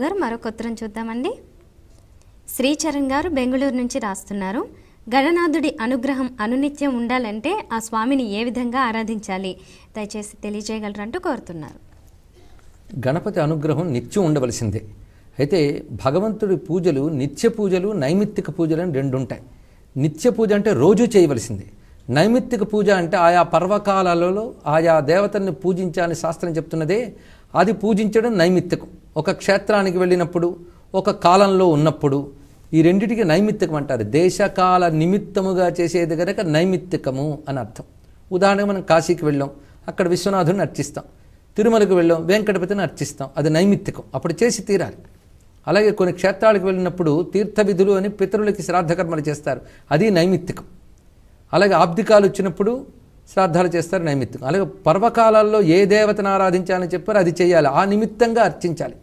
గారు మరొక ఉత్తరం చూద్దామండి శ్రీచరణ్ గారు బెంగళూరు నుంచి రాస్తున్నారు గణనాథుడి అనుగ్రహం అనునిత్యం ఉండాలంటే ఆ స్వామిని ఏ విధంగా ఆరాధించాలి దయచేసి తెలియజేయగలరంటూ కోరుతున్నారు గణపతి అనుగ్రహం నిత్యం ఉండవలసిందే అయితే భగవంతుడి పూజలు నిత్య పూజలు నైమిత్తిక పూజలు అని రెండు ఉంటాయి నిత్య పూజ అంటే రోజు చేయవలసిందే నైమిత్తిక పూజ అంటే ఆయా పర్వకాలలో ఆయా దేవతల్ని పూజించాలని శాస్త్రం చెప్తున్నదే అది పూజించడం నైమిత్తికం ఒక క్షేత్రానికి వెళ్ళినప్పుడు ఒక కాలంలో ఉన్నప్పుడు ఈ రెండింటికి నైమిత్తికం అంటారు దేశకాల నిమిత్తముగా చేసేది కనుక నైమిత్తికము అని అర్థం ఉదాహరణకు మనం కాశీకి వెళ్ళాం అక్కడ విశ్వనాథుని అర్చిస్తాం తిరుమలకు వెళ్ళాం వెంకటపతిని అర్చిస్తాం అది నైమిత్తికం అప్పుడు చేసి తీరాలి అలాగే కొన్ని క్షేత్రాలకు వెళ్ళినప్పుడు తీర్థ విధులు అని పితరులకి శ్రాద్ధకర్మలు చేస్తారు అది నైమిత్తికం అలాగే ఆబ్దికాలు వచ్చినప్పుడు శ్రాద్ధాలు చేస్తారు నైమిత్తం అలాగే పర్వకాలాల్లో ఏ దేవతను ఆరాధించాలని చెప్పారు అది చేయాలి ఆ నిమిత్తంగా అర్చించాలి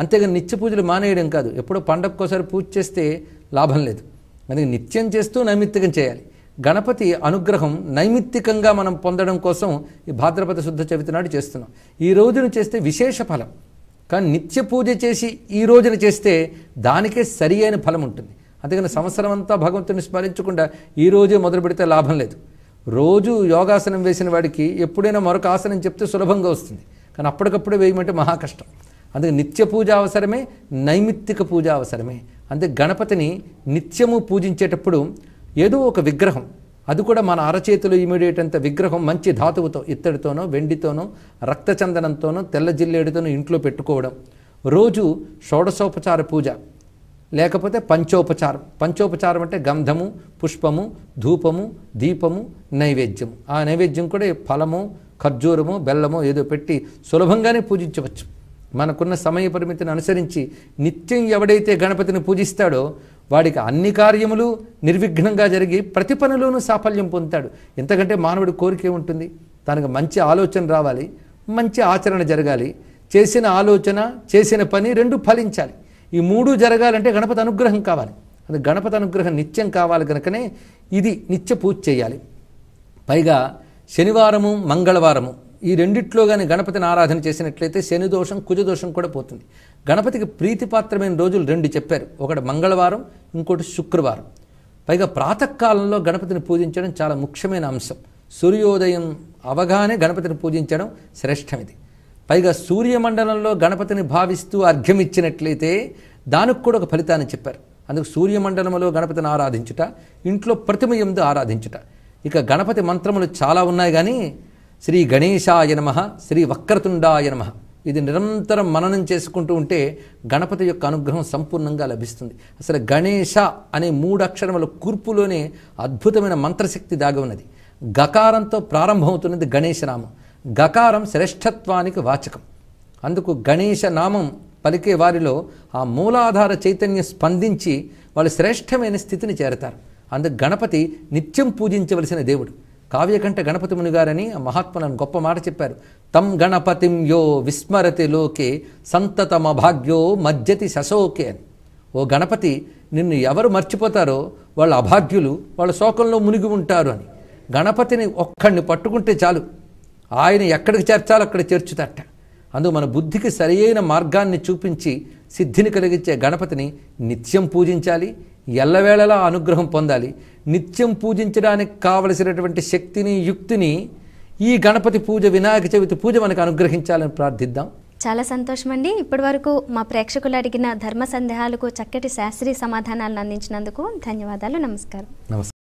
అంతేగాని నిత్య పూజలు మానేయడం కాదు ఎప్పుడో పండగకోసారి పూజ చేస్తే లాభం లేదు అందుకే నిత్యం చేస్తూ నైమిత్తికం చేయాలి గణపతి అనుగ్రహం నైమిత్తికంగా మనం పొందడం కోసం ఈ భాద్రపద శుద్ధ చవితి నాడు చేస్తున్నాం ఈ రోజున చేస్తే విశేష ఫలం కానీ నిత్య పూజ చేసి ఈ రోజున చేస్తే దానికే సరి అయిన ఫలం ఉంటుంది అందుకని సంవత్సరం అంతా భగవంతుని స్మరించకుండా ఈ రోజే మొదలు పెడితే లాభం లేదు రోజు యోగాసనం వేసిన వాడికి ఎప్పుడైనా మరొక ఆసనం చెప్తే సులభంగా వస్తుంది కానీ అప్పటికప్పుడే వేయమంటే మహా కష్టం అందుకే నిత్య పూజ అవసరమే నైమిత్తిక పూజ అవసరమే అంతే గణపతిని నిత్యము పూజించేటప్పుడు ఏదో ఒక విగ్రహం అది కూడా మన అరచేతులు ఇమీడియట్ అంత విగ్రహం మంచి ధాతువుతో ఇత్తడితోనో వెండితోనో రక్తచందనంతోనో తెల్ల జిల్లేడితోనో ఇంట్లో పెట్టుకోవడం రోజు షోడశోపచార పూజ లేకపోతే పంచోపచారం పంచోపచారం అంటే గంధము పుష్పము ధూపము దీపము నైవేద్యము ఆ నైవేద్యం కూడా ఫలము ఖర్జూరము బెల్లము ఏదో పెట్టి సులభంగానే పూజించవచ్చు మనకున్న సమయ పరిమితిని అనుసరించి నిత్యం ఎవడైతే గణపతిని పూజిస్తాడో వాడికి అన్ని కార్యములు నిర్విఘ్నంగా జరిగి ప్రతి పనిలోనూ సాఫల్యం పొందుతాడు ఎంతకంటే మానవుడి కోరికే ఉంటుంది తనకు మంచి ఆలోచన రావాలి మంచి ఆచరణ జరగాలి చేసిన ఆలోచన చేసిన పని రెండు ఫలించాలి ఈ మూడు జరగాలంటే గణపతి అనుగ్రహం కావాలి అది గణపతి అనుగ్రహం నిత్యం కావాలి కనుకనే ఇది నిత్య పూజ చేయాలి పైగా శనివారము మంగళవారము ఈ రెండిట్లో కానీ గణపతిని ఆరాధన చేసినట్లయితే శనిదోషం కుజదోషం కూడా పోతుంది గణపతికి ప్రీతిపాత్రమైన రోజులు రెండు చెప్పారు ఒకటి మంగళవారం ఇంకోటి శుక్రవారం పైగా ప్రాతకాలంలో గణపతిని పూజించడం చాలా ముఖ్యమైన అంశం సూర్యోదయం అవగానే గణపతిని పూజించడం శ్రేష్టమిది పైగా సూర్యమండలంలో గణపతిని భావిస్తూ అర్ఘ్యం ఇచ్చినట్లయితే దానికి కూడా ఒక ఫలితాన్ని చెప్పారు అందుకు సూర్యమండలంలో గణపతిని ఆరాధించుట ఇంట్లో ప్రతిమ ఎందు ఆరాధించుట ఇక గణపతి మంత్రములు చాలా ఉన్నాయి కానీ శ్రీ గణేశాయ నమ శ్రీ వక్రతుండాయ నమ ఇది నిరంతరం మననం చేసుకుంటూ ఉంటే గణపతి యొక్క అనుగ్రహం సంపూర్ణంగా లభిస్తుంది అసలు గణేష అనే మూడు అక్షరముల కూర్పులోనే అద్భుతమైన మంత్రశక్తి దాగి ఉన్నది గకారంతో ప్రారంభమవుతున్నది గణేశనామం గకారం శ్రేష్ఠత్వానికి వాచకం అందుకు గణేష నామం పలికే వారిలో ఆ మూలాధార చైతన్యం స్పందించి వాళ్ళు శ్రేష్టమైన స్థితిని చేరతారు అందుకు గణపతి నిత్యం పూజించవలసిన దేవుడు కావ్యకంఠ గణపతి ముని గారని ఆ మహాత్ములను గొప్ప మాట చెప్పారు తం గణపతిం యో విస్మరతి లోకే సంతతమ భాగ్యో మజ్జతి శశోకే అని ఓ గణపతి నిన్ను ఎవరు మర్చిపోతారో వాళ్ళ అభాగ్యులు వాళ్ళ శోకంలో మునిగి ఉంటారు అని గణపతిని ఒక్కడిని పట్టుకుంటే చాలు ఆయన ఎక్కడికి చేర్చాలో అక్కడ చేర్చుతట అందుకు మన బుద్ధికి సరియైన మార్గాన్ని చూపించి సిద్ధిని కలిగించే గణపతిని నిత్యం పూజించాలి ఎల్లవేళలా అనుగ్రహం పొందాలి నిత్యం పూజించడానికి కావలసినటువంటి శక్తిని యుక్తిని ఈ గణపతి పూజ వినాయక చవితి పూజ మనకు అనుగ్రహించాలని ప్రార్థిద్దాం చాలా సంతోషం అండి ఇప్పటి వరకు మా ప్రేక్షకులు అడిగిన ధర్మ సందేహాలకు చక్కటి శాస్త్రీయ సమాధానాలను అందించినందుకు ధన్యవాదాలు నమస్కారం నమస్కారం